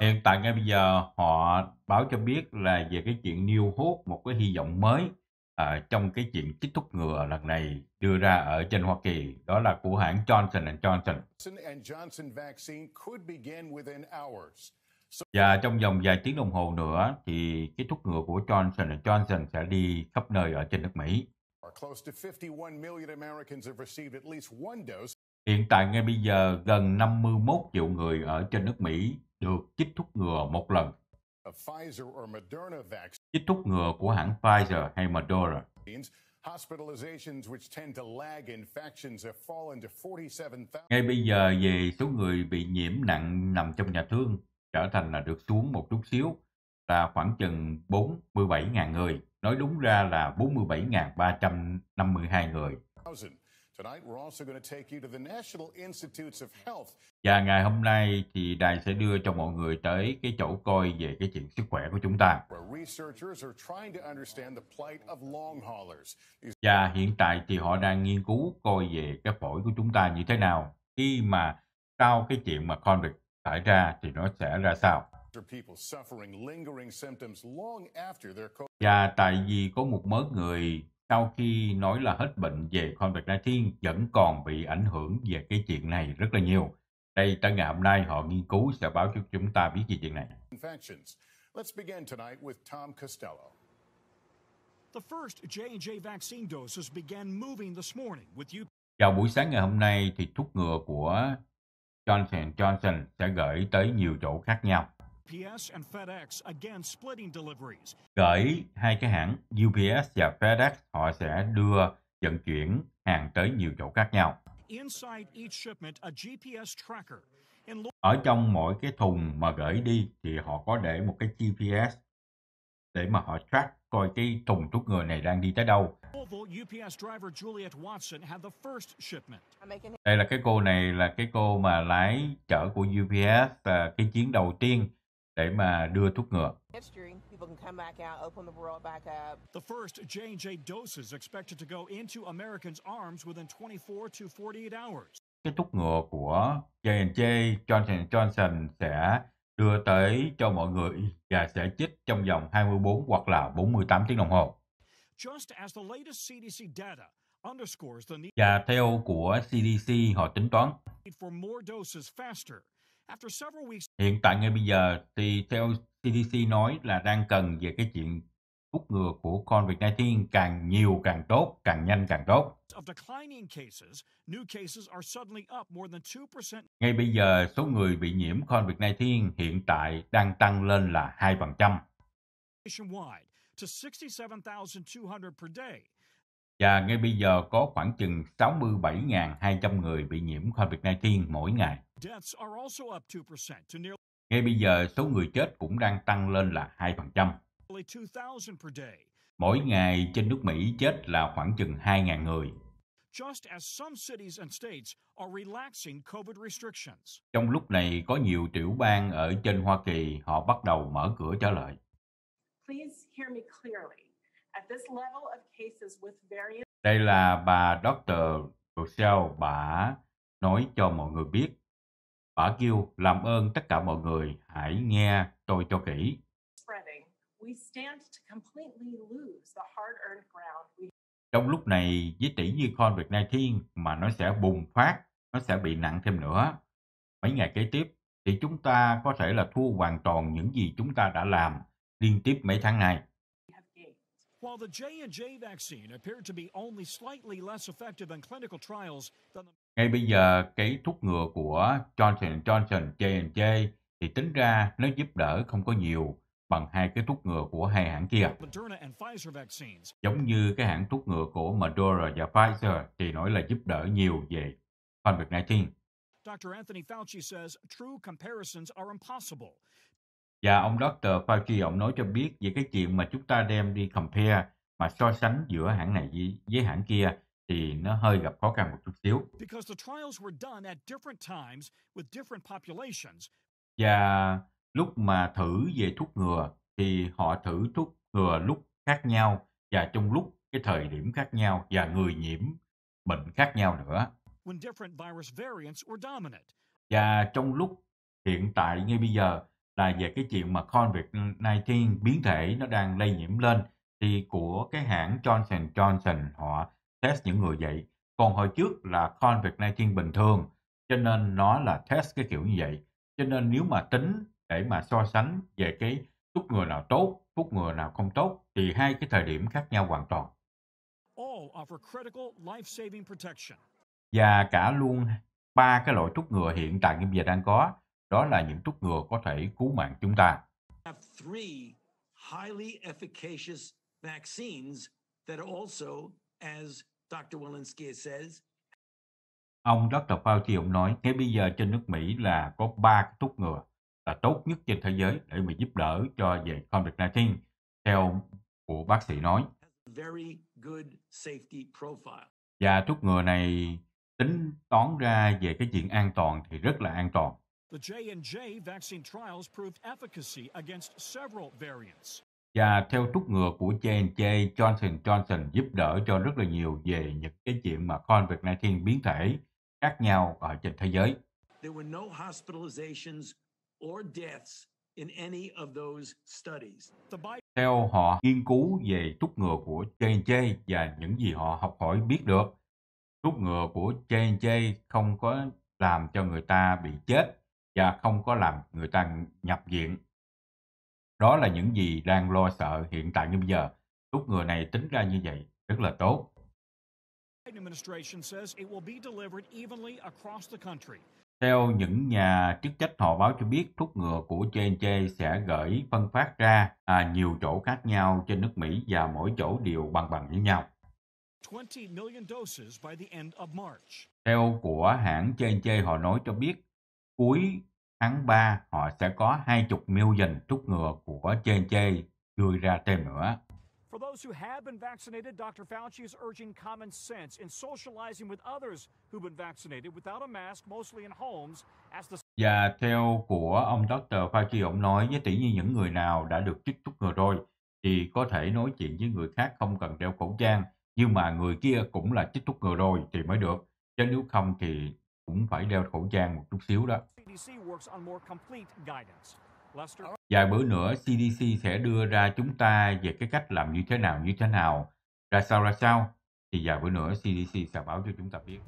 Hiện tại ngay bây giờ họ báo cho biết là về cái chuyện New Hope, một cái hy vọng mới ở ờ, trong cái chuyện kích thúc ngừa lần này đưa ra ở trên Hoa Kỳ, đó là của hãng Johnson Johnson. Và trong vòng vài tiếng đồng hồ nữa thì kích thúc ngừa của Johnson Johnson sẽ đi khắp nơi ở trên nước Mỹ. Hiện tại ngay bây giờ, gần 51 triệu người ở trên nước Mỹ được chích thuốc ngừa một lần. Chích thuốc ngừa của hãng Pfizer hay Moderna. Ngay bây giờ về số người bị nhiễm nặng nằm trong nhà thương trở thành là được xuống một chút xíu là khoảng chừng 47.000 người. Nói đúng ra là 47.352 người. Và ngày hôm nay thì Đài sẽ đưa cho mọi người tới cái chỗ coi về cái chuyện sức khỏe của chúng ta. Và hiện tại thì họ đang nghiên cứu coi về cái phổi của chúng ta như thế nào. Khi mà sau cái chuyện mà COVID xảy ra thì nó sẽ ra sao? Và tại vì có một mớ người sau khi nói là hết bệnh về COVID-19 vẫn còn bị ảnh hưởng về cái chuyện này rất là nhiều. Đây, tới ngày hôm nay họ nghiên cứu sẽ báo cho chúng ta biết về chuyện này. Let's begin tonight with Tom Costello. The first J&J vaccine doses began moving this morning with you. Vào buổi sáng ngày hôm nay thì thuốc ngừa của Johnson Johnson sẽ gửi tới nhiều chỗ khác nhau gửi hai cái hãng UPS và FedEx họ sẽ đưa vận chuyển hàng tới nhiều chỗ khác nhau. Ở trong mỗi cái thùng mà gửi đi thì họ có để một cái GPS để mà họ track coi cái thùng thuốc người này đang đi tới đâu. Đây là cái cô này là cái cô mà lái chở của UPS à, cái chuyến đầu tiên để mà đưa thuốc ngựa. The first J&J doses expected to go into Americans' arms within 24 to 48 hours. Cái thuốc ngựa của J&J Johnson Johnson sẽ đưa tới cho mọi người và sẽ chích trong vòng 24 hoặc là 48 tiếng đồng hồ. Và theo của CDC, họ tính toán Hiện tại ngay bây giờ thì theo CDC nói là đang cần về cái chuyện thuốc ngừa của con Việt càng nhiều càng tốt, càng nhanh càng tốt. Ngay bây giờ, số người bị nhiễm con Việt hiện tại đang tăng lên là 2%. Và ngay bây giờ có khoảng chừng 67.200 người bị nhiễm COVID-19 mỗi ngày. Ngay bây giờ, số người chết cũng đang tăng lên là 2%. Mỗi ngày trên nước Mỹ chết là khoảng chừng 2.000 người. Trong lúc này có nhiều tiểu bang ở trên Hoa Kỳ họ bắt đầu mở cửa trở lại. Đây là bà Dr. Rochelle, bà nói cho mọi người biết Bà kêu làm ơn tất cả mọi người hãy nghe tôi cho kỹ. Trong lúc này, với tỷ như con Việt Nam Thiên mà nó sẽ bùng phát, nó sẽ bị nặng thêm nữa. Mấy ngày kế tiếp, thì chúng ta có thể là thua hoàn toàn những gì chúng ta đã làm liên tiếp mấy tháng này. While the J&J vaccine appeared to be only slightly less effective in clinical trials than the ngay bây giờ cái thuốc ngừa của Johnson Johnson J&J thì tính ra nó giúp đỡ không có nhiều bằng hai cái thuốc ngừa của hai hãng kia. Giống như cái hãng thuốc ngừa của Moderna và Pfizer thì nói là giúp đỡ nhiều về COVID-19. Dr. Anthony Fauci says true comparisons are impossible. Và ông Dr. Fauci ông nói cho biết về cái chuyện mà chúng ta đem đi compare mà so sánh giữa hãng này với, với hãng kia thì nó hơi gặp khó khăn một chút xíu. Và lúc mà thử về thuốc ngừa thì họ thử thuốc ngừa lúc khác nhau và trong lúc cái thời điểm khác nhau và người nhiễm bệnh khác nhau nữa. Và trong lúc hiện tại ngay bây giờ là về cái chuyện mà COVID-19 biến thể nó đang lây nhiễm lên thì của cái hãng Johnson Johnson họ test những người vậy. Còn hồi trước là COVID-19 bình thường, cho nên nó là test cái kiểu như vậy. Cho nên nếu mà tính để mà so sánh về cái thuốc ngừa nào tốt, thuốc ngừa nào không tốt thì hai cái thời điểm khác nhau hoàn toàn. Và cả luôn ba cái loại thuốc ngừa hiện tại bây giờ đang có, đó là những thuốc ngừa có thể cứu mạng chúng ta. highly efficacious vaccines that also as Ông Dr. Fauci ông nói, ngay bây giờ trên nước Mỹ là có ba cái thuốc ngừa là tốt nhất trên thế giới để mà giúp đỡ cho về COVID-19, theo của bác sĩ nói. Và thuốc ngừa này tính toán ra về cái chuyện an toàn thì rất là an toàn. The J&J vaccine trials proved efficacy against several variants. Và theo trúc ngựa của J&J, Johnson Johnson giúp đỡ cho rất là nhiều về những cái chuyện mà COVID-19 biến thể khác nhau ở trên thế giới. There were no hospitalizations or deaths in any of those studies. Theo họ nghiên cứu về trúc ngựa của J&J và những gì họ học hỏi biết được, trúc ngựa của J&J không có làm cho người ta bị chết và không có làm người ta nhập viện đó là những gì đang lo sợ hiện tại như bây giờ. Lúc người này tính ra như vậy, rất là tốt. Theo những nhà chức trách họ báo cho biết, thuốc ngừa của J&J sẽ gửi phân phát ra à, nhiều chỗ khác nhau trên nước Mỹ và mỗi chỗ đều bằng bằng với nhau. Theo của hãng J&J họ nói cho biết, cuối tháng 3 họ sẽ có 20 million trúc ngừa của Chê Chê đưa ra thêm nữa. For those who have been vaccinated, Dr. Fauci is urging common sense in socializing with others who've been vaccinated without a mask, mostly in homes, as the... Và theo của ông Dr. Fauci, ông nói với tỷ như những người nào đã được chích thuốc ngừa rồi thì có thể nói chuyện với người khác không cần đeo khẩu trang, nhưng mà người kia cũng là chích thuốc ngừa rồi thì mới được, chứ nếu không thì cũng phải đeo khẩu trang một chút xíu đó. Vài bữa nữa CDC sẽ đưa ra chúng ta về cái cách làm như thế nào như thế nào, ra sao ra sao thì vài bữa nữa CDC sẽ báo cho chúng ta biết.